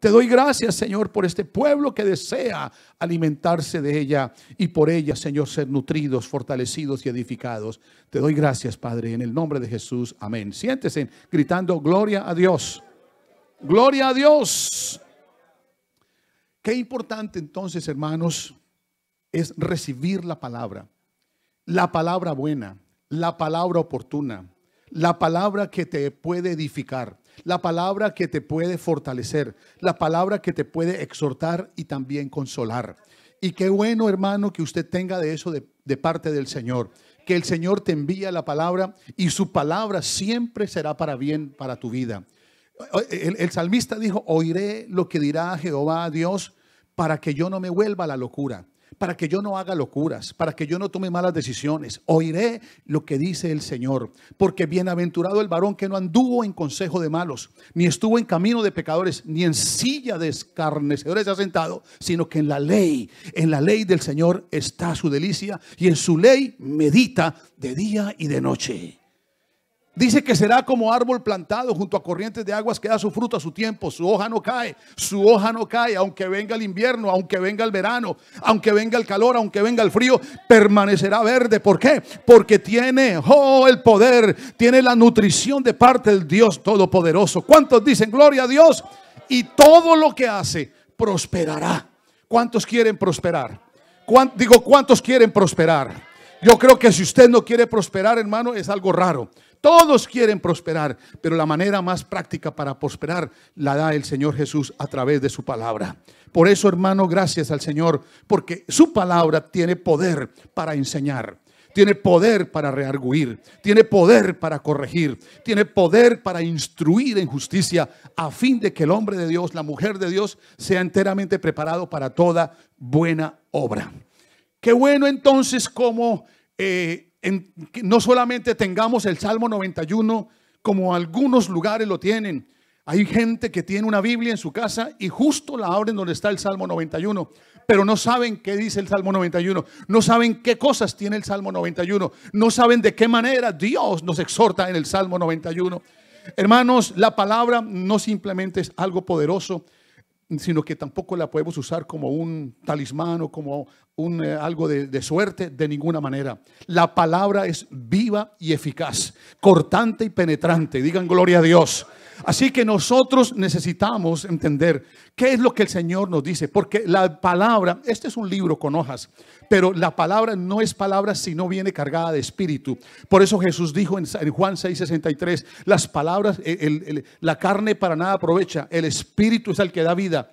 Te doy gracias, Señor, por este pueblo que desea alimentarse de ella y por ella, Señor, ser nutridos, fortalecidos y edificados. Te doy gracias, Padre, en el nombre de Jesús. Amén. Siéntese gritando, gloria a Dios. Gloria a Dios. Qué importante entonces, hermanos, es recibir la palabra. La palabra buena, la palabra oportuna, la palabra que te puede edificar la palabra que te puede fortalecer, la palabra que te puede exhortar y también consolar. Y qué bueno, hermano, que usted tenga de eso de, parte del Señor que el Señor te envía la palabra y su palabra siempre será para bien para tu vida. El, salmista dijo, oiré lo que dirá Jehová a Dios para que yo no me vuelva a la locura para que yo no haga locuras, para que yo no tome malas decisiones. Oiré lo que dice el Señor, porque bienaventurado el varón que no anduvo en consejo de malos, ni estuvo en camino de pecadores, ni en silla de escarnecedores se ha sentado, sino que en la ley, en la ley del Señor está su delicia y en su ley medita de día y de noche. Dice que será como árbol plantado junto a corrientes de aguas que da su fruto a su tiempo. Su hoja no cae, su hoja no cae, aunque venga el invierno, aunque venga el verano, aunque venga el calor, aunque venga el frío, permanecerá verde. ¿Por qué? Porque tiene oh, el poder, tiene la nutrición de parte del Dios Todopoderoso. ¿Cuántos dicen gloria a Dios? Y todo lo que hace prosperará. ¿Cuántos quieren prosperar? digo, ¿cuántos quieren prosperar? Yo creo que si usted no quiere prosperar, hermano, es algo raro. Todos quieren prosperar, pero la manera más práctica para prosperar la da el Señor Jesús a través de su palabra. Por eso, hermano, gracias al Señor, porque su palabra tiene poder para enseñar tiene poder para rearguir, tiene poder para corregir, tiene poder para instruir en justicia, a fin de que el hombre de Dios, la mujer de Dios, sea enteramente preparado para toda buena obra. Qué bueno entonces como eh, en, no solamente tengamos el Salmo 91 como algunos lugares lo tienen. Hay gente que tiene una Biblia en su casa y justo la abren donde está el Salmo 91, pero no saben qué dice el Salmo 91, no saben qué cosas tiene el Salmo 91, no saben de qué manera Dios nos exhorta en el Salmo 91. Hermanos, la palabra no simplemente es algo poderoso, sino que tampoco la podemos usar como un talismán o como un, eh, algo de suerte de ninguna manera. La palabra es viva y eficaz, cortante y penetrante. Digan gloria a Dios. Así que nosotros necesitamos entender qué es lo que el Señor nos dice, porque la palabra, este es un libro con hojas, pero la palabra no es palabra si no viene cargada de espíritu. Por eso Jesús dijo en Juan 6:63, las palabras, la carne para nada aprovecha, el espíritu es el que da vida.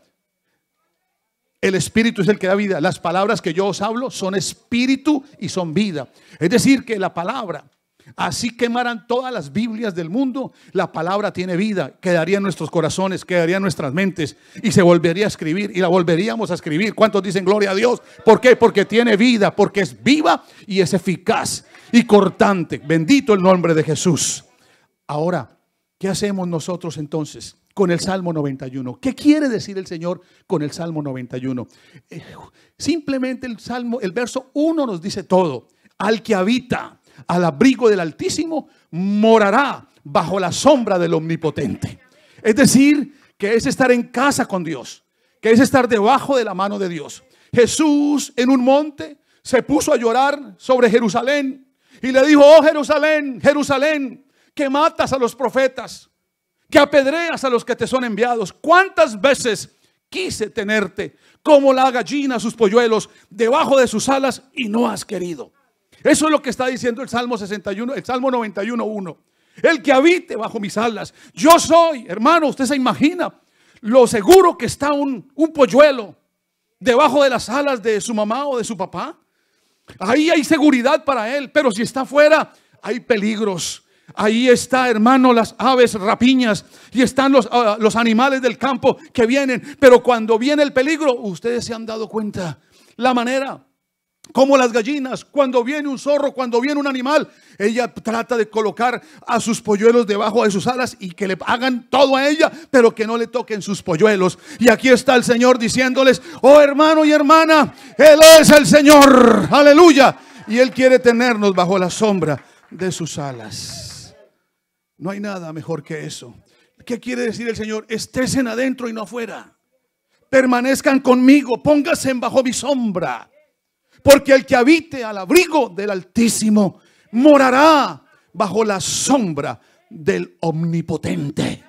El espíritu es el que da vida. Las palabras que yo os hablo son espíritu y son vida. Es decir, que la palabra Así quemaran todas las Biblias del mundo, la palabra tiene vida, quedaría en nuestros corazones, quedaría en nuestras mentes y se volvería a escribir y la volveríamos a escribir. ¿Cuántos dicen gloria a Dios? ¿Por qué? Porque tiene vida, porque es viva y es eficaz y cortante. Bendito el nombre de Jesús. Ahora, ¿qué hacemos nosotros entonces? con el Salmo 91. ¿Qué quiere decir el Señor con el Salmo 91? Eh, simplemente el Salmo, el verso 1 nos dice todo. Al que habita al abrigo del Altísimo, morará bajo la sombra del Omnipotente. Es decir, que es estar en casa con Dios, que es estar debajo de la mano de Dios. Jesús en un monte se puso a llorar sobre Jerusalén y le dijo, oh Jerusalén, Jerusalén, que matas a los profetas, que apedreas a los que te son enviados. ¿Cuántas veces quise tenerte como la gallina a sus polluelos debajo de sus alas y no has querido? Eso es lo que está diciendo el Salmo 61, el Salmo 91, 1. El que habite bajo mis alas. Yo soy, hermano, usted se imagina lo seguro que está un, un polluelo debajo de las alas de su mamá o de su papá. Ahí hay seguridad para él, pero si está afuera, hay peligros. Ahí está, hermano, las aves rapiñas y están los, ah, los animales del campo que vienen. Pero cuando viene el peligro, ustedes se han dado cuenta la manera como las gallinas, cuando viene un zorro, cuando viene un animal, ella trata de colocar a sus polluelos debajo de sus alas y que le hagan todo a ella, pero que no le toquen sus polluelos. Y aquí está el Señor diciéndoles, oh hermano y hermana, Él es el Señor, aleluya. Y Él quiere tenernos bajo la sombra de sus alas. No hay nada mejor que eso. ¿Qué quiere decir el Señor? Estésen adentro y no afuera. Permanezcan conmigo, pónganse bajo mi sombra. Porque el que habite al abrigo del Altísimo morará bajo la sombra del Omnipotente.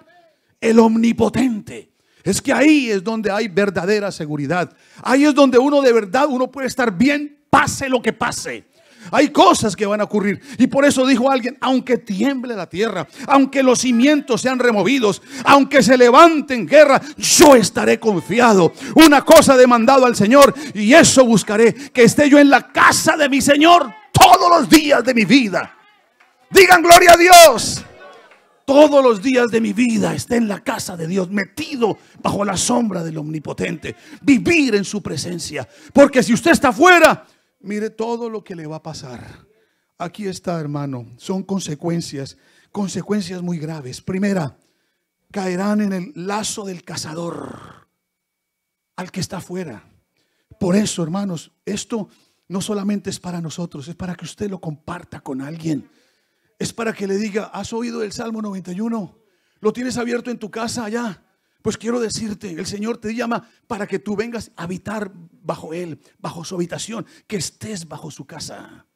El Omnipotente. Es que ahí es donde hay verdadera seguridad. Ahí es donde uno de verdad, uno puede estar bien, pase lo que pase. Hay cosas que van a ocurrir. Y por eso dijo alguien, aunque tiemble la tierra, aunque los cimientos sean removidos, aunque se levanten guerra, yo estaré confiado. Una cosa he demandado al Señor y eso buscaré, que esté yo en la casa de mi Señor todos los días de mi vida. Digan gloria a Dios. Todos los días de mi vida esté en la casa de Dios, metido bajo la sombra del Omnipotente. Vivir en su presencia. Porque si usted está fuera Mire todo lo que le va a pasar. Aquí está, hermano. Son consecuencias, consecuencias muy graves. Primera, caerán en el lazo del cazador, al que está afuera. Por eso, hermanos, esto no solamente es para nosotros, es para que usted lo comparta con alguien. Es para que le diga, ¿has oído el Salmo 91? ¿Lo tienes abierto en tu casa allá? Pues quiero decirte, el Señor te llama para que tú vengas a habitar bajo Él, bajo su habitación, que estés bajo su casa.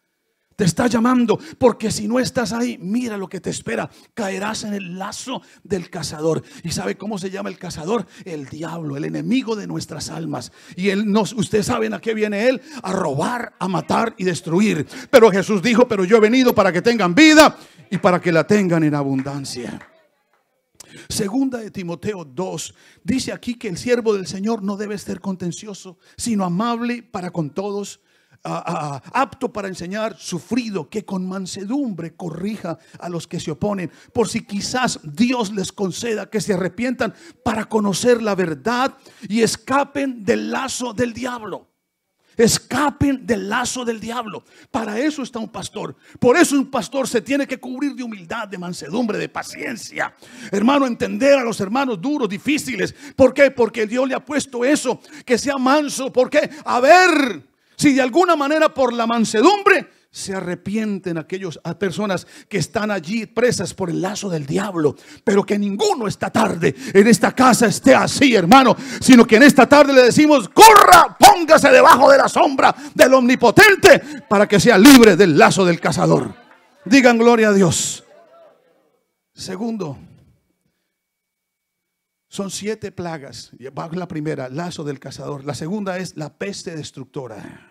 Te está llamando porque si no estás ahí, mira lo que te espera. Caerás en el lazo del cazador. ¿Y sabe cómo se llama el cazador? El diablo, el enemigo de nuestras almas. Y él nos, ustedes saben a qué viene él, a robar, a matar y destruir. Pero Jesús dijo, pero yo he venido para que tengan vida y para que la tengan en abundancia. Segunda de Timoteo 2 dice aquí que el siervo del Señor no debe ser contencioso, sino amable para con todos, apto para enseñar, sufrido, que con mansedumbre corrija a los que se oponen, por si quizás Dios les conceda que se arrepientan para conocer la verdad y escapen del lazo del diablo. Escapen del lazo del diablo. Para eso está un pastor. Por eso un pastor se tiene que cubrir de humildad, de mansedumbre, de paciencia. Hermano, entender a los hermanos duros, difíciles. ¿Por qué? Porque Dios le ha puesto eso, que sea manso. ¿Por qué? A ver si de alguna manera por la mansedumbre se arrepienten aquellas personas que están allí presas por el lazo del diablo, pero que ninguno esta tarde en esta casa esté así, hermano, sino que en esta tarde le decimos, corra, póngase debajo de la sombra del omnipotente para que sea libre del lazo del cazador. Digan gloria a Dios. Segundo, son siete plagas. Va la primera, lazo del cazador. La segunda es la peste destructora.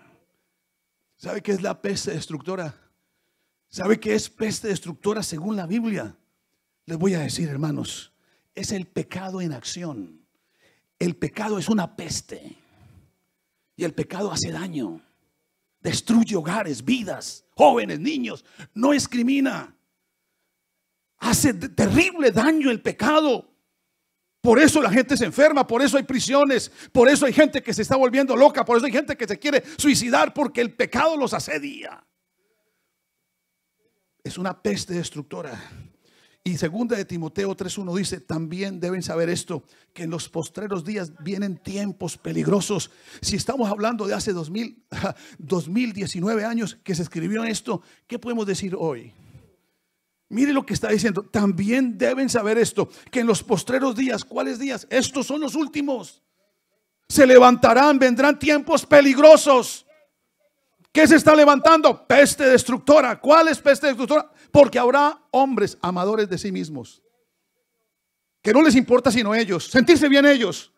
¿Sabe qué es la peste destructora? ¿Sabe qué es peste destructora según la Biblia? Les voy a decir, hermanos, es el pecado en acción. El pecado es una peste. Y el pecado hace daño. Destruye hogares, vidas, jóvenes, niños. No discrimina. Hace terrible daño el pecado. Por eso la gente se enferma, por eso hay prisiones, por eso hay gente que se está volviendo loca, por eso hay gente que se quiere suicidar porque el pecado los asedia. Es una peste destructora. Y segunda de Timoteo 3:1 dice, también deben saber esto, que en los postreros días vienen tiempos peligrosos. Si estamos hablando de hace 2000, 2019 años que se escribió esto, ¿qué podemos decir hoy? Mire lo que está diciendo. También deben saber esto, que en los postreros días, ¿cuáles días? Estos son los últimos. Se levantarán, vendrán tiempos peligrosos. ¿Qué se está levantando? Peste destructora. ¿Cuál es peste destructora? Porque habrá hombres amadores de sí mismos. Que no les importa sino ellos. Sentirse bien ellos.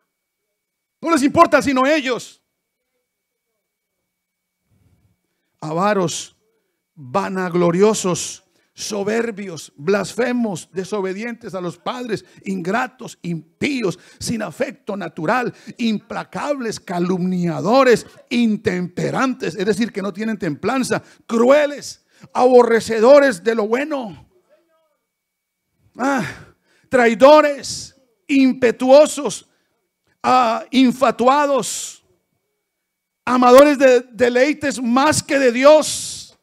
No les importa sino ellos. Avaros, vanagloriosos soberbios, blasfemos, desobedientes a los padres, ingratos, impíos, sin afecto natural, implacables, calumniadores, intemperantes, es decir, que no tienen templanza, crueles, aborrecedores de lo bueno, ah, traidores, impetuosos, ah, infatuados, amadores de deleites más que de Dios,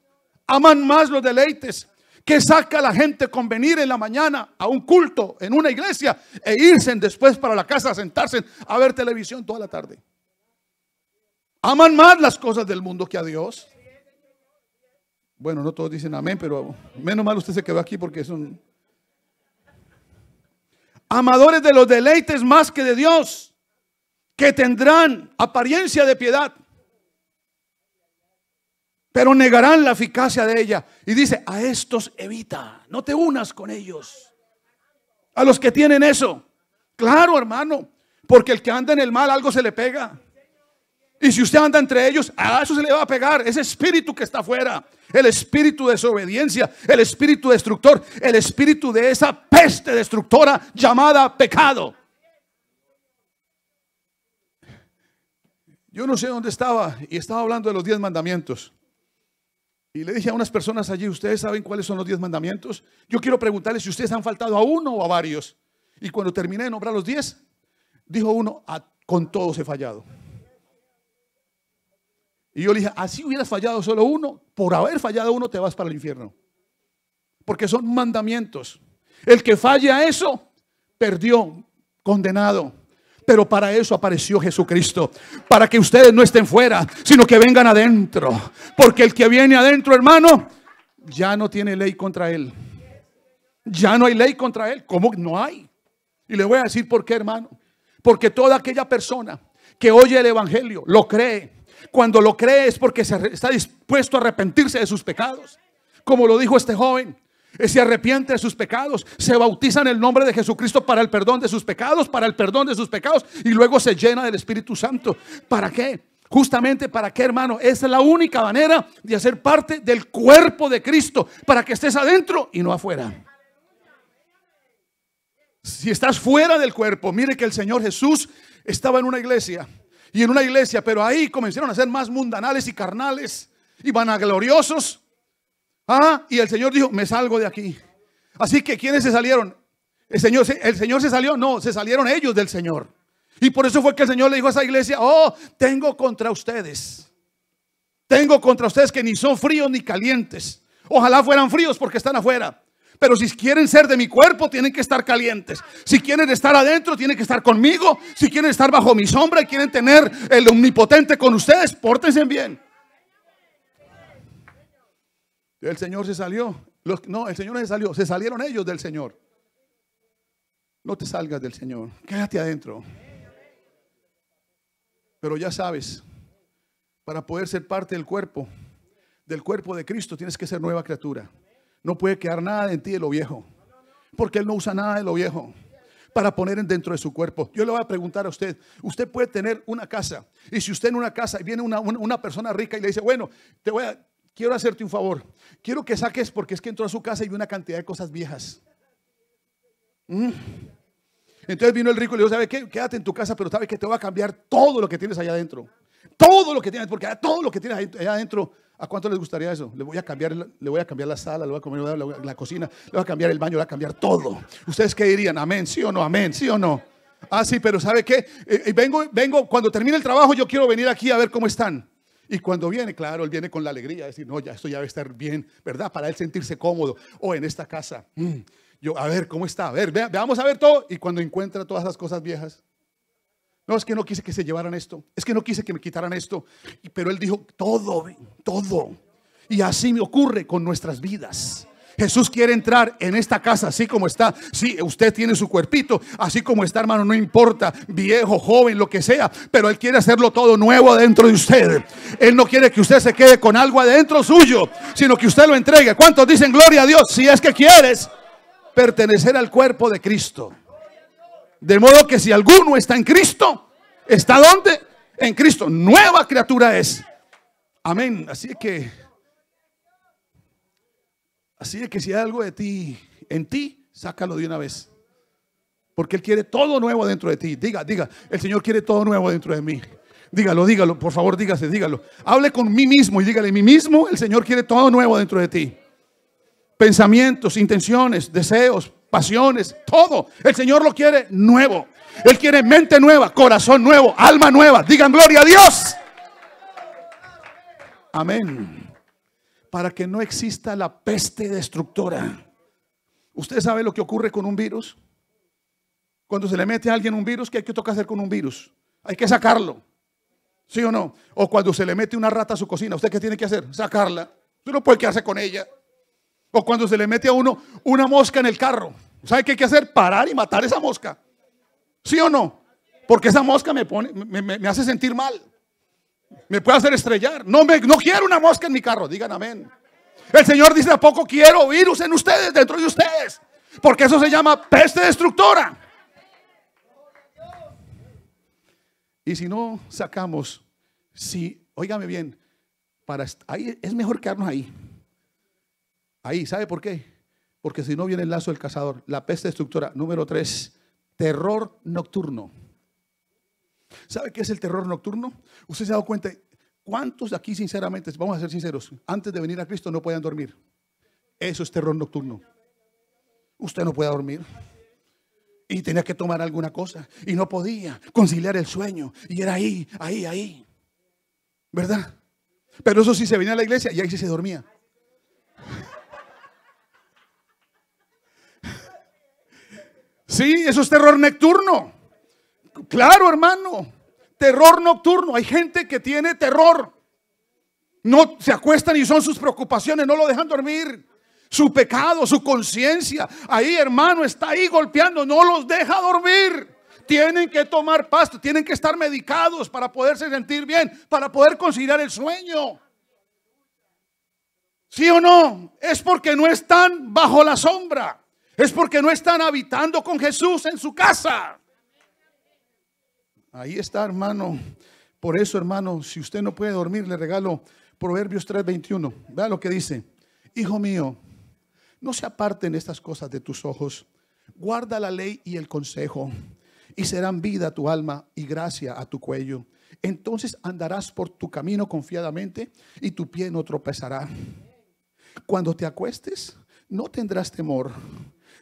aman más los deleites ¿Qué saca la gente con venir en la mañana a un culto, en una iglesia, e irse después para la casa a sentarse a ver televisión toda la tarde? Aman más las cosas del mundo que a Dios. Bueno, no todos dicen amén, pero menos mal usted se quedó aquí porque son Amadores de los deleites más que de Dios, que tendrán apariencia de piedad, pero negarán la eficacia de ella. Y dice, a estos evita, no te unas con ellos. A los que tienen eso. Claro, hermano, porque el que anda en el mal algo se le pega. Y si usted anda entre ellos, a eso se le va a pegar. Ese espíritu que está afuera, el espíritu de desobediencia, el espíritu destructor, el espíritu de esa peste destructora llamada pecado. Yo no sé dónde estaba y estaba hablando de los diez mandamientos. Y le dije a unas personas allí, ¿ustedes saben cuáles son los diez mandamientos? Yo quiero preguntarles si ustedes han faltado a uno o a varios. Y cuando terminé de nombrar los diez, dijo uno, ah, con todos he fallado. Y yo le dije, así hubieras fallado solo uno, por haber fallado uno te vas para el infierno. Porque son mandamientos. El que falla eso, perdió, condenado. Pero para eso apareció Jesucristo. Para que ustedes no estén fuera, sino que vengan adentro. Porque el que viene adentro, hermano, ya no tiene ley contra él. Ya no hay ley contra él. ¿Cómo no hay? Y le voy a decir por qué, hermano. Porque toda aquella persona que oye el Evangelio lo cree. Cuando lo cree es porque está dispuesto a arrepentirse de sus pecados. Como lo dijo este joven, se arrepiente de sus pecados, se bautiza en el nombre de Jesucristo para el perdón de sus pecados, para el perdón de sus pecados, y luego se llena del Espíritu Santo. ¿Para qué? Justamente para qué, hermano. Esa es la única manera de hacer parte del cuerpo de Cristo, para que estés adentro y no afuera. Si estás fuera del cuerpo, mire que el Señor Jesús estaba en una iglesia, y en una iglesia, pero ahí comenzaron a ser más mundanales y carnales y vanagloriosos Ah, y el Señor dijo, me salgo de aquí. Así que, ¿quiénes se salieron? ¿El Señor, ¿El Señor se salió? No, se salieron ellos del Señor. Y por eso fue que el Señor le dijo a esa iglesia, oh, tengo contra ustedes. Tengo contra ustedes que ni son fríos ni calientes. Ojalá fueran fríos porque están afuera. Pero si quieren ser de mi cuerpo, tienen que estar calientes. Si quieren estar adentro, tienen que estar conmigo. Si quieren estar bajo mi sombra y quieren tener el omnipotente con ustedes, pórtense bien. El Señor se salió. no, el Señor no se salió. Se salieron ellos del Señor. No te salgas del Señor. Quédate adentro. Pero ya sabes, para poder ser parte del cuerpo, del cuerpo de Cristo, tienes que ser nueva criatura. No puede quedar nada en ti de lo viejo. Porque Él no usa nada de lo viejo para poner dentro de su cuerpo. Yo le voy a preguntar a usted, usted puede tener una casa, y si usted en una casa viene una persona rica y le dice, bueno, te voy a, quiero hacerte un favor. Quiero que saques porque es que entró a su casa y vi una cantidad de cosas viejas. Mm. Entonces vino el rico y le dijo, ¿sabe qué? Quédate en tu casa, pero sabe que te voy a cambiar todo lo que tienes allá adentro. Todo lo que tienes, porque todo lo que tienes allá adentro, ¿a cuánto les gustaría eso? Le voy a cambiar, le voy a cambiar la sala, le voy a cambiar la, cocina, le voy a cambiar el baño, le voy a cambiar todo. ¿Ustedes qué dirían? ¿Amén? ¿Sí o no? ¿Amén? ¿Sí o no? Ah, sí, pero ¿sabe qué? Eh, eh, vengo, vengo, cuando termine el trabajo yo quiero venir aquí a ver cómo están. Y cuando viene, claro, él viene con la alegría, decir, no, ya esto ya debe estar bien, ¿verdad? Para él sentirse cómodo. O en esta casa, mm, yo, a ver, ¿cómo está? A ver, vamos veamos a ver todo. Y cuando encuentra todas las cosas viejas, no, es que no quise que se llevaran esto, es que no quise que me quitaran esto. Pero él dijo, todo, todo. Y así me ocurre con nuestras vidas. Jesús quiere entrar en esta casa así como está. Sí, usted tiene su cuerpito, así como está, hermano, no importa, viejo, joven, lo que sea, pero Él quiere hacerlo todo nuevo adentro de usted. Él no quiere que usted se quede con algo adentro suyo, sino que usted lo entregue. ¿Cuántos dicen gloria a Dios? Si es que quieres pertenecer al cuerpo de Cristo. De modo que si alguno está en Cristo, ¿está dónde? En Cristo. Nueva criatura es. Amén. Así que... Así es que si hay algo de ti, en ti, sácalo de una vez. Porque Él quiere todo nuevo dentro de ti. Diga, diga, el Señor quiere todo nuevo dentro de mí. Dígalo, dígalo, por favor, dígase, dígalo. Hable con mí mismo y dígale, mí mismo, el Señor quiere todo nuevo dentro de ti. Pensamientos, intenciones, deseos, pasiones, todo. El Señor lo quiere nuevo. Él quiere mente nueva, corazón nuevo, alma nueva. Digan gloria a Dios. Amén para que no exista la peste destructora. ¿Usted sabe lo que ocurre con un virus? Cuando se le mete a alguien un virus, ¿qué hay que tocar hacer con un virus? Hay que sacarlo. ¿Sí o no? O cuando se le mete una rata a su cocina, ¿usted qué tiene que hacer? Sacarla. Usted no puede hacer con ella. O cuando se le mete a uno una mosca en el carro, ¿sabe qué hay que hacer? Parar y matar esa mosca. ¿Sí o no? Porque esa mosca me, pone, me hace sentir mal. Me puede hacer estrellar. No, me, no quiero una mosca en mi carro. Digan amén. El Señor dice, ¿a poco quiero virus en ustedes, dentro de ustedes? Porque eso se llama peste destructora. Y si no sacamos, si, óigame bien, para, ahí, es mejor quedarnos ahí. Ahí, ¿sabe por qué? Porque si no viene el lazo del cazador, la peste destructora. Número tres, terror nocturno. ¿Sabe qué es el terror nocturno? Usted se ha dado cuenta, ¿cuántos de aquí, sinceramente, vamos a ser sinceros, antes de venir a Cristo no podían dormir? Eso es terror nocturno. Usted no puede dormir. Y tenía que tomar alguna cosa. Y no podía conciliar el sueño. Y era ahí, ahí, ahí. ¿Verdad? Pero eso sí se venía a la iglesia y ahí sí se dormía. Sí, eso es terror nocturno. Claro, hermano. Terror nocturno. Hay gente que tiene terror. No se acuestan y son sus preocupaciones, no lo dejan dormir. Su pecado, su conciencia. Ahí, hermano, está ahí golpeando, no los deja dormir. Tienen que tomar pasto, tienen que estar medicados para poderse sentir bien, para poder conciliar el sueño. ¿Sí o no? Es porque no están bajo la sombra. Es porque no están habitando con Jesús en su casa. Ahí está, hermano. Por eso, hermano, si usted no puede dormir, le regalo Proverbios 3:21. Vea lo que dice. Hijo mío, no se aparten estas cosas de tus ojos. Guarda la ley y el consejo, y serán vida a tu alma y gracia a tu cuello. Entonces andarás por tu camino confiadamente y tu pie no tropezará. Cuando te acuestes, no tendrás temor,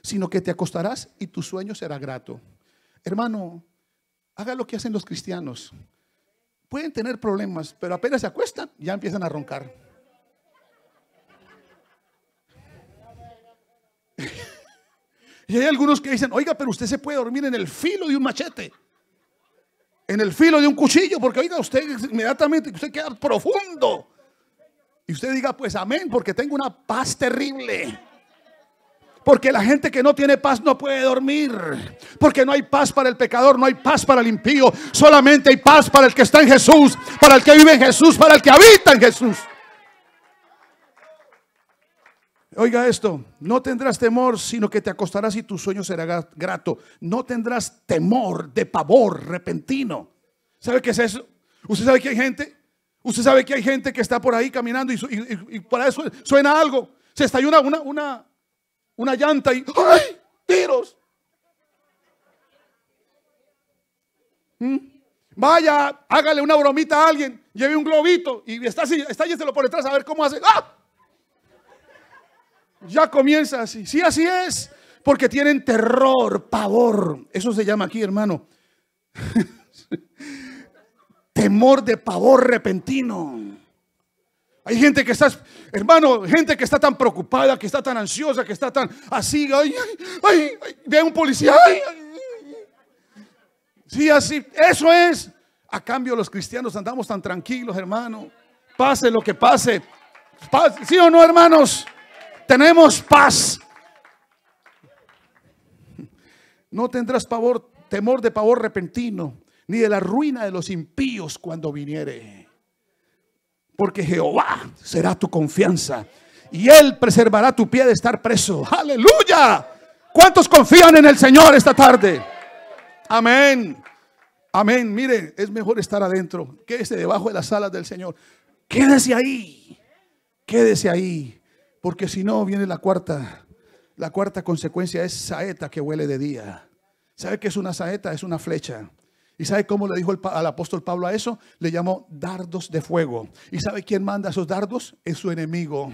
sino que te acostarás y tu sueño será grato. Hermano, Haga lo que hacen los cristianos. Pueden tener problemas, pero apenas se acuestan, ya empiezan a roncar. y hay algunos que dicen, oiga, pero usted se puede dormir en el filo de un machete, en el filo de un cuchillo, porque oiga, usted inmediatamente, usted queda profundo. Y usted diga, pues amén, porque tengo una paz terrible. Porque la gente que no tiene paz no puede dormir. Porque no hay paz para el pecador, no hay paz para el impío. Solamente hay paz para el que está en Jesús, para el que vive en Jesús, para el que habita en Jesús. Oiga esto, no tendrás temor, sino que te acostarás y tu sueño será grato. No tendrás temor de pavor repentino. ¿Sabe qué es eso? ¿Usted sabe que hay gente? ¿Usted sabe que hay gente que está por ahí caminando y, para eso suena algo? Se está una, una, una, una llanta y ¡ay! ¡Tiros! ¿Mm? Vaya, hágale una bromita a alguien, lleve un globito y está así, lo por detrás a ver cómo hace. ¡Ah! Ya comienza así. Sí, así es. Porque tienen terror, pavor. Eso se llama aquí, hermano. Temor de pavor repentino. Hay gente que está, hermano, gente que está tan preocupada, que está tan ansiosa, que está tan así, ay, ay, ve a un policía, Sí, así, eso es. A cambio los cristianos andamos tan tranquilos, hermano. Pase lo que pase. ¿Sí o no, hermanos? Tenemos paz. No tendrás pavor, temor de pavor repentino, ni de la ruina de los impíos cuando viniere porque Jehová será tu confianza y Él preservará tu pie de estar preso. Aleluya. ¿Cuántos confían en el Señor esta tarde? Amén. Amén. Mire, es mejor estar adentro. Quédese debajo de las alas del Señor. Quédese ahí. Quédese ahí. Porque si no, viene la cuarta. La cuarta consecuencia es saeta que huele de día. ¿Sabe qué es una saeta? Es una flecha. ¿Y sabe cómo le dijo al apóstol Pablo a eso? Le llamó dardos de fuego. ¿Y sabe quién manda esos dardos? Es su enemigo.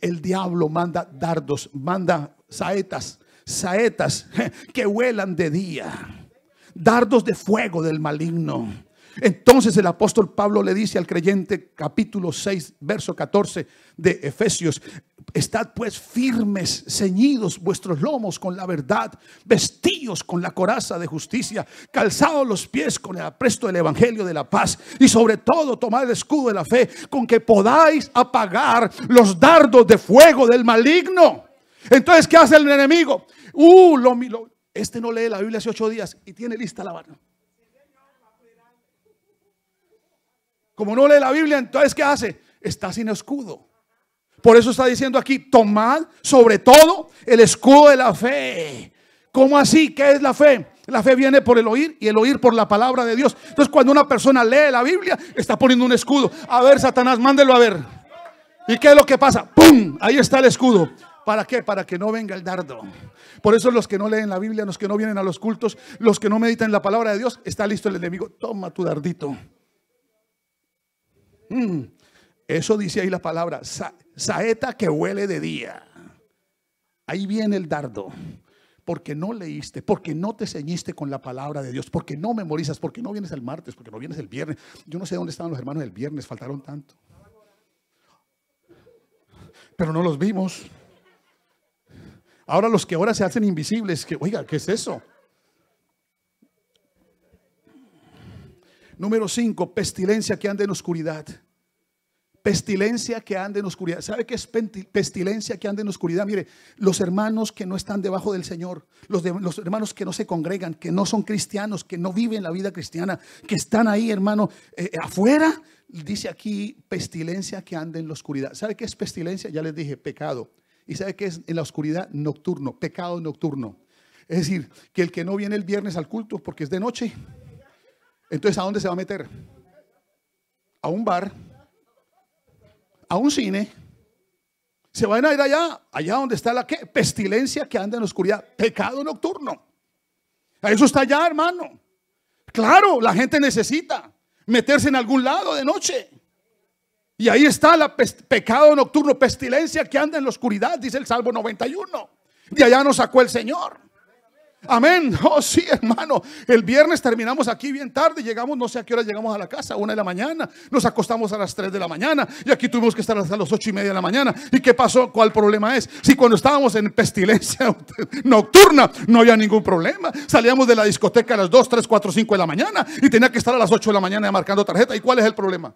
El diablo manda dardos, manda saetas, saetas que vuelan de día. Dardos de fuego del maligno. Entonces el apóstol Pablo le dice al creyente, capítulo 6, verso 14 de Efesios, Estad pues firmes, ceñidos vuestros lomos con la verdad, vestidos con la coraza de justicia, calzados los pies con el apresto del evangelio de la paz y sobre todo tomad el escudo de la fe con que podáis apagar los dardos de fuego del maligno. Entonces, ¿qué hace el enemigo? Uh, este no lee la Biblia hace ocho días y tiene lista la barra. Como no lee la Biblia, entonces, ¿qué hace? Está sin escudo. Por eso está diciendo aquí, tomad sobre todo el escudo de la fe. ¿Cómo así? ¿Qué es la fe? La fe viene por el oír y el oír por la palabra de Dios. Entonces cuando una persona lee la Biblia, está poniendo un escudo. A ver, Satanás, mándelo a ver. ¿Y qué es lo que pasa? ¡Pum! Ahí está el escudo. ¿Para qué? Para que no venga el dardo. Por eso los que no leen la Biblia, los que no vienen a los cultos, los que no meditan la palabra de Dios, está listo el enemigo. Toma tu dardito. Mm. Eso dice ahí la palabra. Saeta que huele de día. Ahí viene el dardo. Porque no leíste, porque no te ceñiste con la palabra de Dios, porque no memorizas, porque no vienes el martes, porque no vienes el viernes. Yo no sé dónde estaban los hermanos el viernes, faltaron tanto. Pero no los vimos. Ahora los que ahora se hacen invisibles, que oiga, ¿qué es eso? Número 5, pestilencia que anda en oscuridad. Pestilencia que anda en oscuridad. ¿Sabe qué es pestilencia que anda en oscuridad? Mire, los hermanos que no están debajo del Señor, los, hermanos que no se congregan, que no son cristianos, que no viven la vida cristiana, que están ahí, hermano, eh, eh, afuera, dice aquí pestilencia que anda en la oscuridad. ¿Sabe qué es pestilencia? Ya les dije, pecado. ¿Y sabe qué es en la oscuridad? Nocturno, pecado nocturno. Es decir, que el que no viene el viernes al culto porque es de noche, entonces ¿a dónde se va a meter? A un bar a un cine, se van a ir allá, allá donde está la ¿qué? pestilencia que anda en la oscuridad, pecado nocturno. Eso está allá, hermano. Claro, la gente necesita meterse en algún lado de noche. Y ahí está el pecado nocturno, pestilencia que anda en la oscuridad, dice el Salmo 91. De allá nos sacó el Señor. Amén. Oh, sí, hermano. El viernes terminamos aquí bien tarde. Llegamos, no sé a qué hora llegamos a la casa, una de la mañana. Nos acostamos a las tres de la mañana. Y aquí tuvimos que estar hasta las ocho y media de la mañana. ¿Y qué pasó? ¿Cuál problema es? Si cuando estábamos en pestilencia nocturna, no había ningún problema. Salíamos de la discoteca a las dos, tres, cuatro, cinco de la mañana. Y tenía que estar a las ocho de la mañana marcando tarjeta. ¿Y cuál es el problema?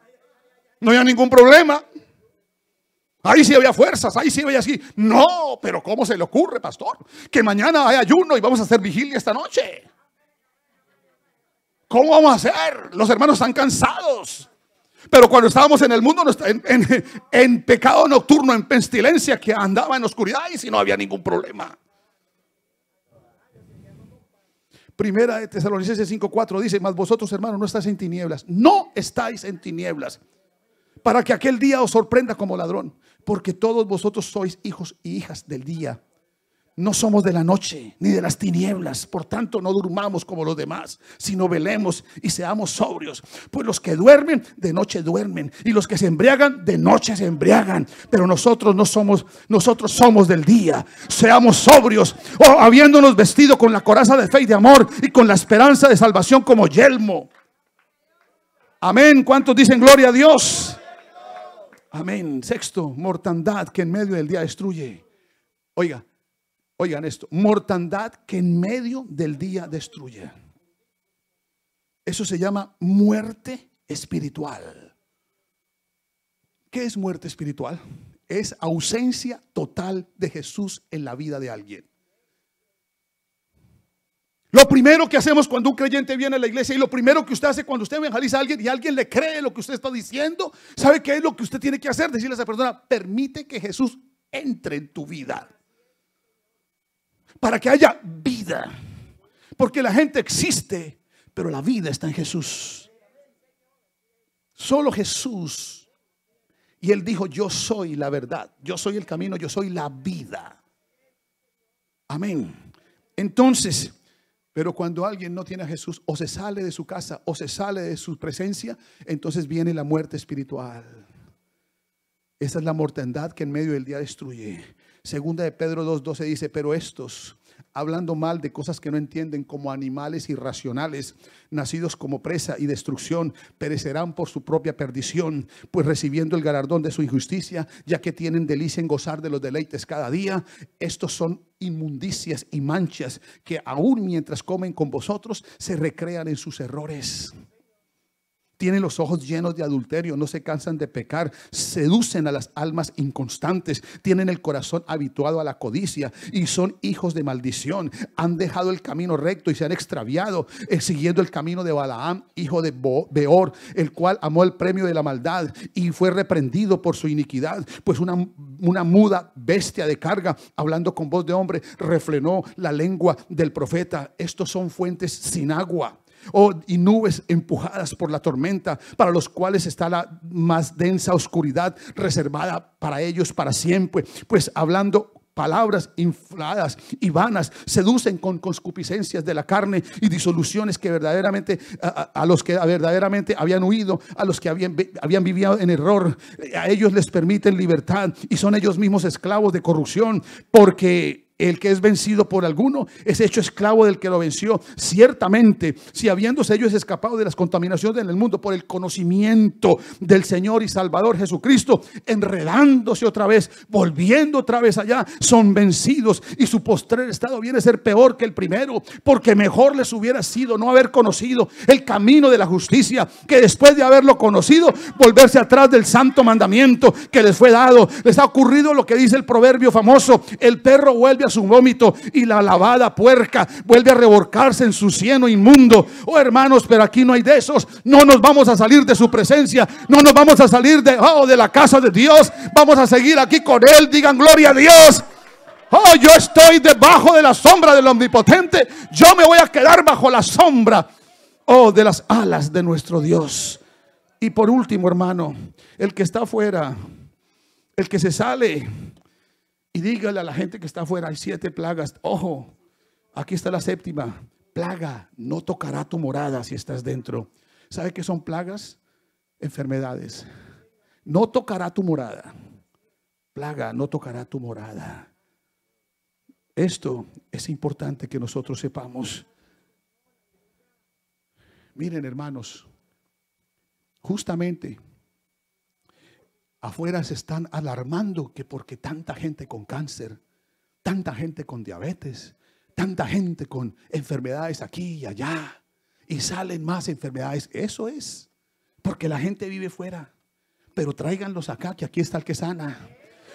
No había ningún problema. Ahí sí había fuerzas, ahí sí había así. No, pero ¿cómo se le ocurre, pastor? Que mañana hay ayuno y vamos a hacer vigilia esta noche. ¿Cómo vamos a hacer? Los hermanos están cansados. Pero cuando estábamos en el mundo, en, pecado nocturno, en pestilencia, que andaba en oscuridad y si no había ningún problema. Primera de Tesalonicenses 5:4 dice, mas vosotros hermanos no estáis en tinieblas, no estáis en tinieblas, para que aquel día os sorprenda como ladrón porque todos vosotros sois hijos y hijas del día. No somos de la noche ni de las tinieblas, por tanto no durmamos como los demás, sino velemos y seamos sobrios. Pues los que duermen, de noche duermen, y los que se embriagan, de noche se embriagan. Pero nosotros no somos, nosotros somos del día, seamos sobrios, oh, habiéndonos vestido con la coraza de fe y de amor y con la esperanza de salvación como yelmo. Amén. ¿Cuántos dicen gloria a Dios? Amén. Sexto, mortandad que en medio del día destruye. Oiga, oigan esto. Mortandad que en medio del día destruye. Eso se llama muerte espiritual. ¿Qué es muerte espiritual? Es ausencia total de Jesús en la vida de alguien. Lo primero que hacemos cuando un creyente viene a la iglesia y lo primero que usted hace cuando usted evangeliza a alguien y alguien le cree lo que usted está diciendo, ¿sabe qué es lo que usted tiene que hacer? Decirle a esa persona, permite que Jesús entre en tu vida. Para que haya vida. Porque la gente existe, pero la vida está en Jesús. Solo Jesús. Y él dijo, yo soy la verdad, yo soy el camino, yo soy la vida. Amén. Entonces, pero cuando alguien no tiene a Jesús o se sale de su casa o se sale de su presencia, entonces viene la muerte espiritual. Esa es la mortandad que en medio del día destruye. Segunda de Pedro 2.12 dice, pero estos hablando mal de cosas que no entienden como animales irracionales, nacidos como presa y destrucción, perecerán por su propia perdición, pues recibiendo el galardón de su injusticia, ya que tienen delicia en gozar de los deleites cada día, estos son inmundicias y manchas que aún mientras comen con vosotros se recrean en sus errores tienen los ojos llenos de adulterio, no se cansan de pecar, seducen a las almas inconstantes, tienen el corazón habituado a la codicia y son hijos de maldición. Han dejado el camino recto y se han extraviado eh, siguiendo el camino de Balaam, hijo de Beor, el cual amó el premio de la maldad y fue reprendido por su iniquidad, pues una, una muda bestia de carga, hablando con voz de hombre, refrenó la lengua del profeta. Estos son fuentes sin agua y nubes empujadas por la tormenta, para los cuales está la más densa oscuridad reservada para ellos para siempre, pues hablando palabras infladas y vanas, seducen con concupiscencias de la carne y disoluciones que verdaderamente a, los que verdaderamente habían huido, a los que habían vivido en error, a ellos les permiten libertad y son ellos mismos esclavos de corrupción, porque el que es vencido por alguno es hecho esclavo del que lo venció. Ciertamente, si habiéndose ellos escapado de las contaminaciones en el mundo por el conocimiento del Señor y Salvador Jesucristo, enredándose otra vez, volviendo otra vez allá, son vencidos y su postrer estado viene a ser peor que el primero, porque mejor les hubiera sido no haber conocido el camino de la justicia que después de haberlo conocido, volverse atrás del santo mandamiento que les fue dado. Les ha ocurrido lo que dice el proverbio famoso, el perro vuelve su vómito y la lavada puerca vuelve a reborcarse en su cieno inmundo. Oh hermanos, pero aquí no hay de esos. No nos vamos a salir de su presencia. No nos vamos a salir de, oh, de la casa de Dios. Vamos a seguir aquí con Él. Digan gloria a Dios. Oh, yo estoy debajo de la sombra del Omnipotente. Yo me voy a quedar bajo la sombra. Oh, de las alas de nuestro Dios. Y por último, hermano, el que está afuera, el que se sale y dígale a la gente que está afuera, hay siete plagas. Ojo, aquí está la séptima. Plaga, no tocará tu morada si estás dentro. ¿Sabe qué son plagas? Enfermedades. No tocará tu morada. Plaga, no tocará tu morada. Esto es importante que nosotros sepamos. Miren, hermanos, justamente Afuera se están alarmando que porque tanta gente con cáncer, tanta gente con diabetes, tanta gente con enfermedades aquí y allá, y salen más enfermedades. Eso es, porque la gente vive fuera. Pero tráiganlos acá, que aquí está el que sana.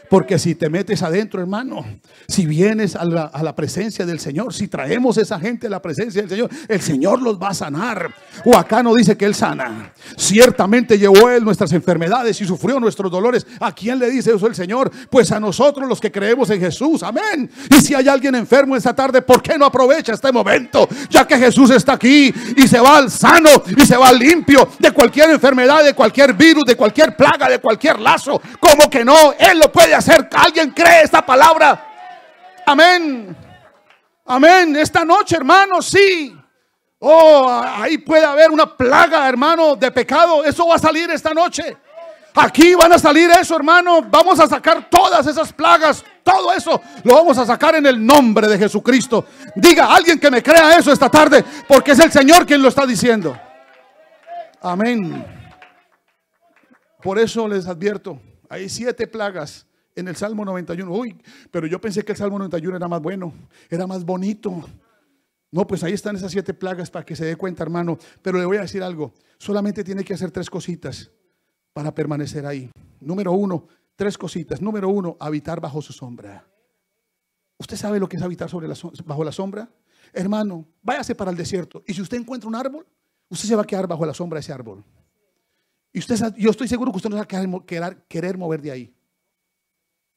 Porque si te metes adentro, hermano, si vienes a la, presencia del Señor, si traemos esa gente a la presencia del Señor, el Señor los va a sanar. O acá no dice que Él sana. Ciertamente llevó Él nuestras enfermedades y sufrió nuestros dolores. ¿A quién le dice eso el Señor? Pues a nosotros los que creemos en Jesús. Amén. Y si hay alguien enfermo esta tarde, ¿por qué no aprovecha este momento? Ya que Jesús está aquí y se va al sano y se va al limpio de cualquier enfermedad, de cualquier virus, de cualquier plaga, de cualquier lazo. Como que no, Él lo puede hacer. ¿Alguien cree esta palabra? Amén. Amén. Esta noche, hermano, sí. Oh, ahí puede haber una plaga, hermano, de pecado. Eso va a salir esta noche. Aquí van a salir eso, hermano. Vamos a sacar todas esas plagas. Todo eso lo vamos a sacar en el nombre de Jesucristo. Diga alguien que me crea eso esta tarde, porque es el Señor quien lo está diciendo. Amén. Por eso les advierto, hay siete plagas en el Salmo 91. Uy, pero yo pensé que el Salmo 91 era más bueno, era más bonito. No, pues ahí están esas siete plagas para que se dé cuenta, hermano. Pero le voy a decir algo. Solamente tiene que hacer tres cositas para permanecer ahí. Número uno, tres cositas. Número uno, habitar bajo su sombra. ¿Usted sabe lo que es habitar sobre bajo la sombra? Hermano, váyase para el desierto. Y si usted encuentra un árbol, usted se va a quedar bajo la sombra de ese árbol. Y usted, yo estoy seguro que usted no va a querer mover de ahí.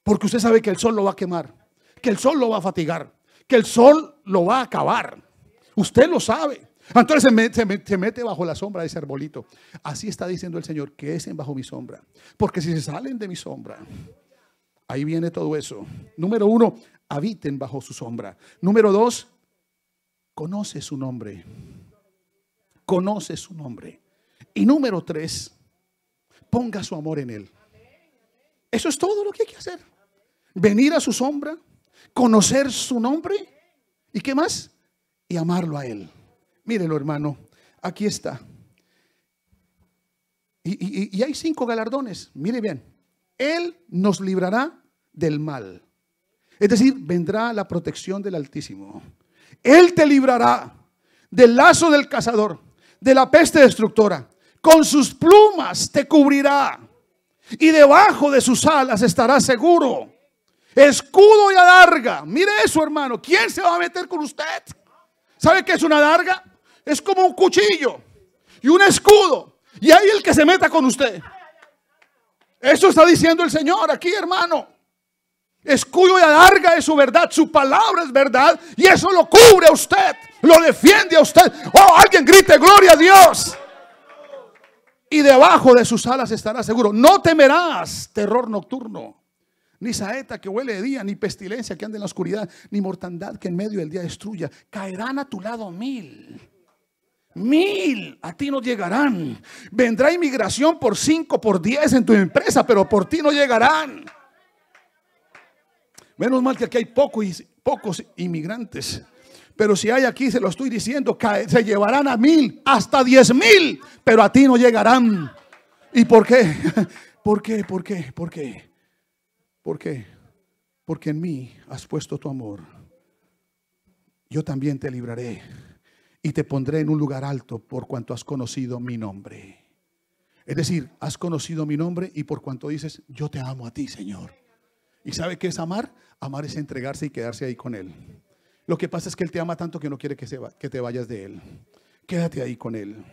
Porque usted sabe que el sol lo va a quemar, que el sol lo va a fatigar, que el sol lo va a acabar. Usted lo sabe. Entonces se mete, bajo la sombra de ese arbolito. Así está diciendo el Señor, que es bajo mi sombra. Porque si se salen de mi sombra, ahí viene todo eso. Número uno, habiten bajo su sombra. Número dos, conoce su nombre. Conoce su nombre. Y número tres, ponga su amor en él. Eso es todo lo que hay que hacer venir a su sombra, conocer su nombre y qué más? Y amarlo a Él. Mírelo, hermano, aquí está. Y, hay cinco galardones. Mire bien, Él nos librará del mal. Es decir, vendrá la protección del Altísimo. Él te librará del lazo del cazador, de la peste destructora. Con sus plumas te cubrirá y debajo de sus alas estarás seguro. Escudo y adarga. Mire eso, hermano. ¿Quién se va a meter con usted? ¿Sabe qué es una adarga? Es como un cuchillo y un escudo. Y hay el que se meta con usted. Eso está diciendo el Señor aquí, hermano. Escudo y adarga es su verdad, su palabra es verdad. Y eso lo cubre a usted, lo defiende a usted. Oh, alguien grite, gloria a Dios. Y debajo de sus alas estará seguro. No temerás terror nocturno ni saeta que huele de día, ni pestilencia que ande en la oscuridad, ni mortandad que en medio del día destruya. Caerán a tu lado mil. Mil a ti no llegarán. Vendrá inmigración por cinco, por diez en tu empresa, pero por ti no llegarán. Menos mal que aquí hay pocos, pocos inmigrantes. Pero si hay aquí, se lo estoy diciendo, se llevarán a mil, hasta diez mil, pero a ti no llegarán. ¿Y por qué? ¿Por qué? ¿Por qué? ¿Por qué? ¿Por qué? Porque en mí has puesto tu amor. Yo también te libraré y te pondré en un lugar alto por cuanto has conocido mi nombre. Es decir, has conocido mi nombre y por cuanto dices, yo te amo a ti, Señor. ¿Y sabe qué es amar? Amar es entregarse y quedarse ahí con Él. Lo que pasa es que Él te ama tanto que no quiere que, se que te vayas de Él. Quédate ahí con Él.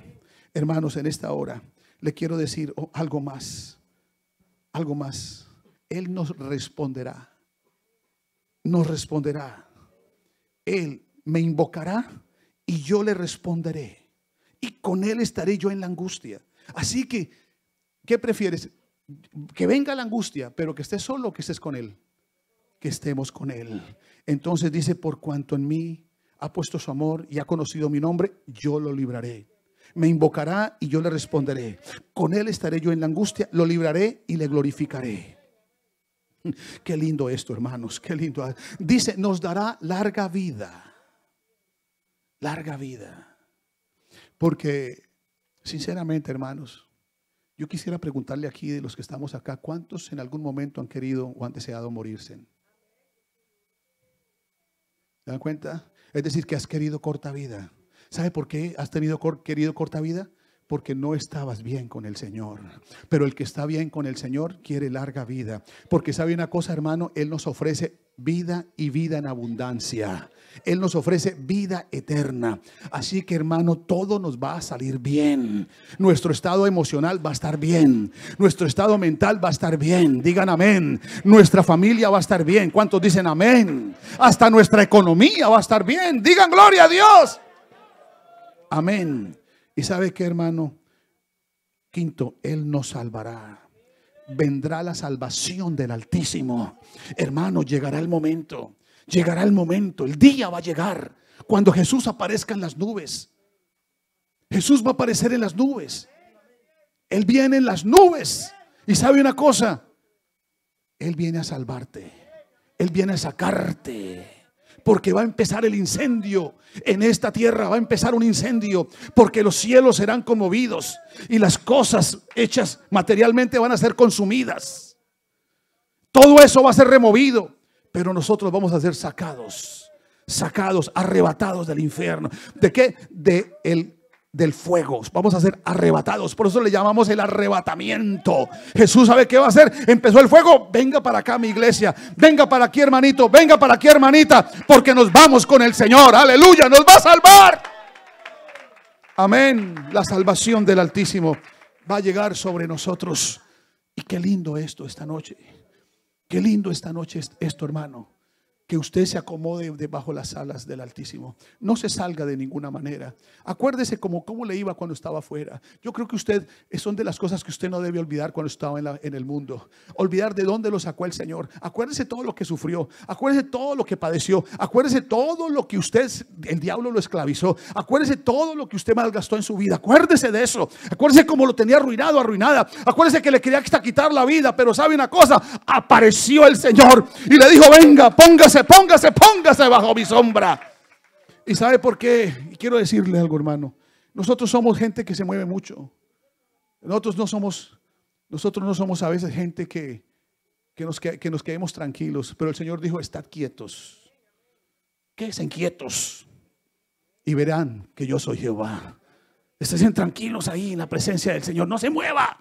Hermanos, en esta hora le quiero decir oh, algo más. Algo más. Él nos responderá. Nos responderá. Él me invocará y yo le responderé. Y con Él estaré yo en la angustia. Así que, ¿qué prefieres? Que venga la angustia, pero que estés solo o que estés con Él. Que estemos con Él. Entonces dice, por cuanto en mí ha puesto su amor y ha conocido mi nombre, yo lo libraré. Me invocará y yo le responderé. Con él estaré yo en la angustia, lo libraré y le glorificaré. Qué lindo esto, hermanos, qué lindo. Dice, nos dará larga vida. Larga vida. Porque, sinceramente, hermanos, yo quisiera preguntarle aquí de los que estamos acá, ¿cuántos en algún momento han querido o han deseado morirse? ¿Se dan cuenta? Es decir, que has querido corta vida. ¿Sabe por qué has tenido querido corta vida? porque no estabas bien con el Señor. Pero el que está bien con el Señor quiere larga vida. Porque sabe una cosa, hermano, Él nos ofrece vida y vida en abundancia. Él nos ofrece vida eterna. Así que hermano, todo nos va a salir bien. Nuestro estado emocional va a estar bien. Nuestro estado mental va a estar bien. Digan amén. Nuestra familia va a estar bien. ¿Cuántos dicen amén? Hasta nuestra economía va a estar bien. Digan gloria a Dios. Amén. Y sabe qué, hermano? Quinto, Él nos salvará vendrá la salvación del Altísimo. Hermano, llegará el momento, llegará el momento, el día va a llegar cuando Jesús aparezca en las nubes. Jesús va a aparecer en las nubes. Él viene en las nubes. Y sabe una cosa, Él viene a salvarte, Él viene a sacarte. Porque va a empezar el incendio. En esta tierra va a empezar un incendio. Porque los cielos serán conmovidos. Y las cosas hechas materialmente van a ser consumidas. Todo eso va a ser removido. Pero nosotros vamos a ser sacados. Sacados, arrebatados del infierno. ¿De qué? De el del fuego. Vamos a ser arrebatados. Por eso le llamamos el arrebatamiento. Jesús sabe qué va a hacer. Empezó el fuego. Venga para acá, mi iglesia. Venga para aquí, hermanito. Venga para aquí, hermanita. Porque nos vamos con el Señor. Aleluya. Nos va a salvar. Amén. La salvación del Altísimo va a llegar sobre nosotros. Y qué lindo esto esta noche. Qué lindo esta noche esto, hermano que usted se acomode debajo las alas del Altísimo. No se salga de ninguna manera. Acuérdese como cómo le iba cuando estaba afuera. Yo creo que usted eh, son de las cosas que usted no debe olvidar cuando estaba en, el mundo. Olvidar de dónde lo sacó el Señor. Acuérdese todo lo que sufrió. Acuérdese todo lo que padeció. Acuérdese todo lo que usted, el diablo lo esclavizó. Acuérdese todo lo que usted malgastó en su vida. Acuérdese de eso. Acuérdese cómo lo tenía arruinado, arruinada. Acuérdese que le quería hasta quitar la vida. Pero sabe una cosa, apareció el Señor y le dijo, venga, póngase póngase, póngase, bajo mi sombra. ¿Y sabe por qué? quiero decirle algo, hermano. Nosotros somos gente que se mueve mucho. Nosotros no somos, nosotros no somos a veces gente que, que, nos, que, nos quedemos tranquilos. Pero el Señor dijo, estad quietos. Quédense quietos. Y verán que yo soy Jehová. Estén tranquilos ahí en la presencia del Señor. No se mueva.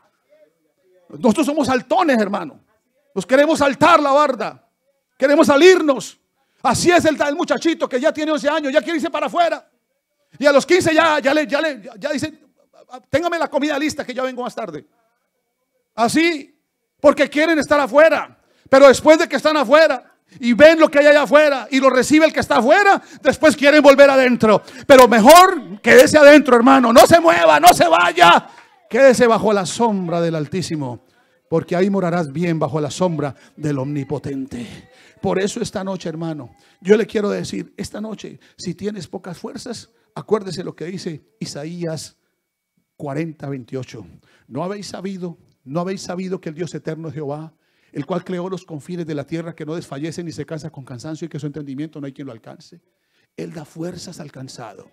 Nosotros somos saltones, hermano. Nos queremos saltar la barda. Queremos salirnos. Así es el, muchachito que ya tiene 11 años, ya quiere irse para afuera. Y a los 15 ya, ya, le, ya, le, ya dice, téngame la comida lista que ya vengo más tarde. Así, porque quieren estar afuera. Pero después de que están afuera y ven lo que hay allá afuera y lo recibe el que está afuera, después quieren volver adentro. Pero mejor quédese adentro, hermano. No se mueva, no se vaya. Quédese bajo la sombra del Altísimo porque ahí morarás bien bajo la sombra del Omnipotente. Por eso esta noche, hermano, yo le quiero decir, esta noche, si tienes pocas fuerzas, acuérdese lo que dice Isaías 40, 28. No habéis sabido, no habéis sabido que el Dios eterno Jehová, el cual creó los confines de la tierra que no desfallece ni se cansa con cansancio y que su entendimiento no hay quien lo alcance. Él da fuerzas al cansado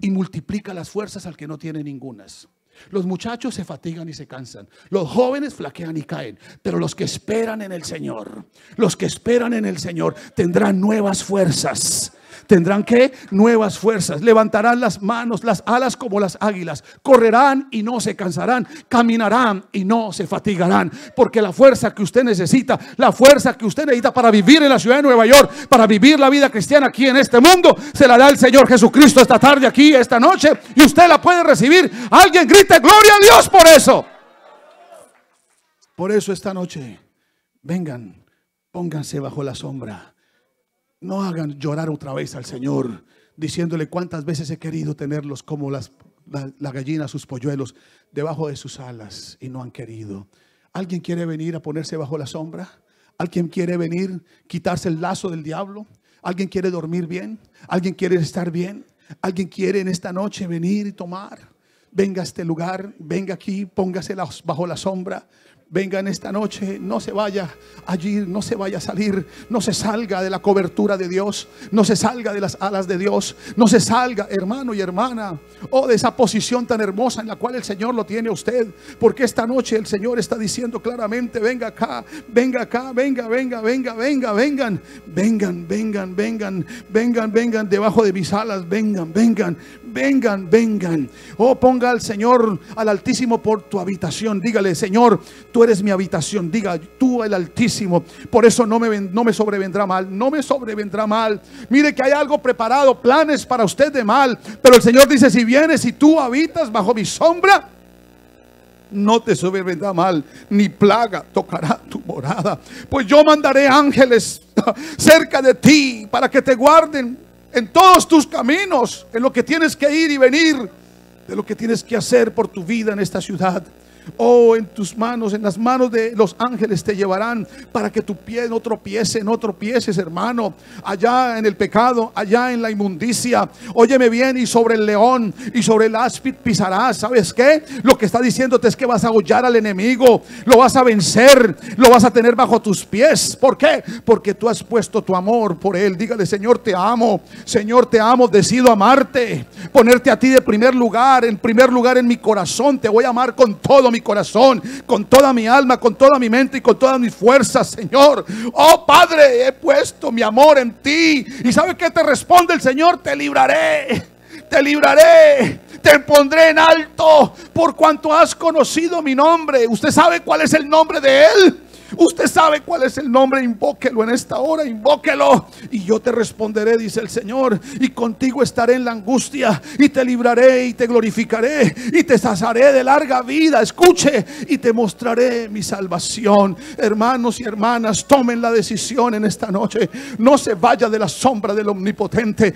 y multiplica las fuerzas al que no tiene ningunas. Los muchachos se fatigan y se cansan. Los jóvenes flaquean y caen. Pero los que esperan en el Señor, los que esperan en el Señor tendrán nuevas fuerzas. Tendrán que nuevas fuerzas. Levantarán las manos, las alas como las águilas. Correrán y no se cansarán. Caminarán y no se fatigarán. Porque la fuerza que usted necesita, la fuerza que usted necesita para vivir en la ciudad de Nueva York, para vivir la vida cristiana aquí en este mundo, se la da el Señor Jesucristo esta tarde, aquí, esta noche. Y usted la puede recibir. Alguien grite gloria a Dios por eso. Por eso esta noche, vengan, pónganse bajo la sombra no hagan llorar otra vez al Señor, diciéndole cuántas veces he querido tenerlos como las, la, gallina, sus polluelos, debajo de sus alas y no han querido. ¿Alguien quiere venir a ponerse bajo la sombra? ¿Alguien quiere venir quitarse el lazo del diablo? ¿Alguien quiere dormir bien? ¿Alguien quiere estar bien? ¿Alguien quiere en esta noche venir y tomar? Venga a este lugar, venga aquí, póngase bajo la sombra, Venga en esta noche, no se vaya allí, no se vaya a salir, no se salga de la cobertura de Dios, no se salga de las alas de Dios, no se salga, hermano y hermana, o oh, de esa posición tan hermosa en la cual el Señor lo tiene a usted, porque esta noche el Señor está diciendo claramente, venga acá, venga acá, venga, venga, venga, venga, vengan, vengan, vengan, vengan, vengan, vengan debajo de mis alas, vengan, vengan, vengan, vengan. Oh, ponga al Señor, al Altísimo por tu habitación. Dígale, Señor, tú eres mi habitación. Diga, tú el Altísimo. Por eso no me, no me sobrevendrá mal. No me sobrevendrá mal. Mire que hay algo preparado, planes para usted de mal. Pero el Señor dice, si vienes y tú habitas bajo mi sombra, no te sobrevendrá mal, ni plaga tocará tu morada. Pues yo mandaré ángeles cerca de ti para que te guarden en todos tus caminos, en lo que tienes que ir y venir, de lo que tienes que hacer por tu vida en esta ciudad. Oh, en tus manos, en las manos de los ángeles te llevarán para que tu pie no tropiece, no tropieces, hermano. Allá en el pecado, allá en la inmundicia. Óyeme bien, y sobre el león y sobre el áspid pisarás. ¿Sabes qué? Lo que está diciéndote es que vas a hollar al enemigo, lo vas a vencer, lo vas a tener bajo tus pies. ¿Por qué? Porque tú has puesto tu amor por él. Dígale, Señor, te amo. Señor, te amo. Decido amarte, ponerte a ti de primer lugar, en primer lugar en mi corazón. Te voy a amar con todo mi corazón, con toda mi alma, con toda mi mente y con todas mis fuerzas, Señor. Oh Padre, he puesto mi amor en ti. ¿Y sabe que te responde el Señor? Te libraré, te libraré te pondré en alto por cuanto has conocido mi nombre. ¿Usted sabe cuál es el nombre de Él? Usted sabe cuál es el nombre, invóquelo en esta hora, invóquelo. Y yo te responderé, dice el Señor, y contigo estaré en la angustia, y te libraré, y te glorificaré, y te sazaré de larga vida. Escuche, y te mostraré mi salvación. Hermanos y hermanas, tomen la decisión en esta noche. No se vaya de la sombra del omnipotente.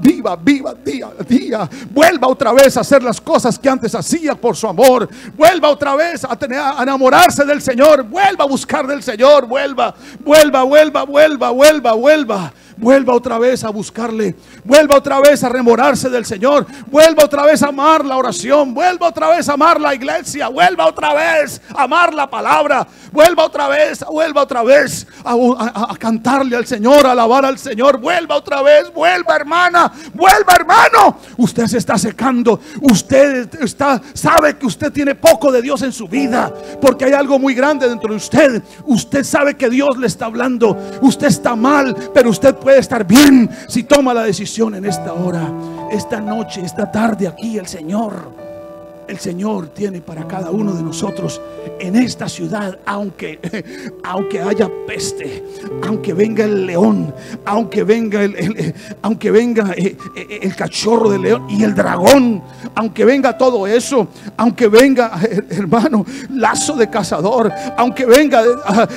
Viva, viva día a día. Vuelva otra vez a hacer las cosas que antes hacía por su amor. Vuelva otra vez a, tener, a enamorarse del Señor. Vuelva a buscar del Señor, vuelva, vuelva, vuelva, vuelva, vuelva, vuelva vuelva otra vez a buscarle, vuelva otra vez a remorarse del Señor, vuelva otra vez a amar la oración, vuelva otra vez a amar la iglesia, vuelva otra vez a amar la palabra, vuelva otra vez, vuelva otra vez a, cantarle al Señor, a alabar al Señor, vuelva otra vez, vuelva hermana, vuelva hermano, usted se está secando, usted está, sabe que usted tiene poco de Dios en su vida, porque hay algo muy grande dentro de usted, usted sabe que Dios le está hablando, usted está mal, pero usted puede puede estar bien si toma la decisión en esta hora, esta noche, esta tarde aquí el Señor el Señor tiene para cada uno de nosotros en esta ciudad, aunque, aunque haya peste, aunque venga el león, aunque venga el, aunque venga eh, eh, el, cachorro de león y el dragón, aunque venga todo eso, aunque venga eh, hermano lazo de cazador, aunque venga ah,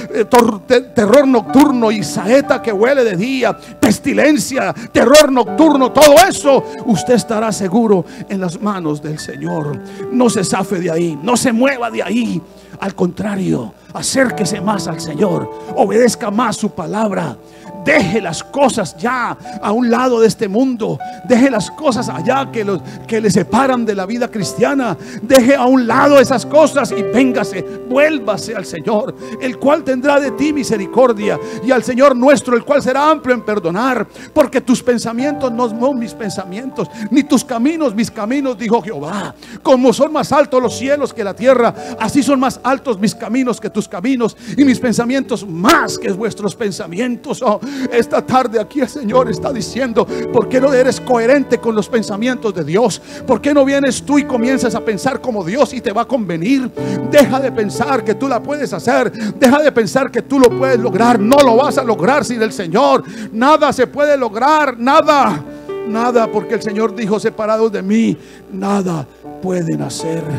terror nocturno y saeta que huele de día, pestilencia, terror nocturno, todo eso, usted estará seguro en las manos del Señor no se zafe de ahí, no se mueva de ahí. Al contrario, acérquese más al Señor, obedezca más su palabra, Deje las cosas ya a un lado de este mundo. Deje las cosas allá que, los, que le separan de la vida cristiana. Deje a un lado esas cosas y véngase, vuélvase al Señor, el cual tendrá de ti misericordia. Y al Señor nuestro, el cual será amplio en perdonar. Porque tus pensamientos no son mis pensamientos, ni tus caminos mis caminos, dijo Jehová. Como son más altos los cielos que la tierra, así son más altos mis caminos que tus caminos y mis pensamientos más que vuestros pensamientos. Oh, esta tarde aquí el Señor está diciendo, ¿por qué no eres coherente con los pensamientos de Dios? ¿Por qué no vienes tú y comienzas a pensar como Dios y te va a convenir? Deja de pensar que tú la puedes hacer, deja de pensar que tú lo puedes lograr, no lo vas a lograr sin el Señor, nada se puede lograr, nada nada, porque el Señor dijo, separados de mí, nada pueden hacer.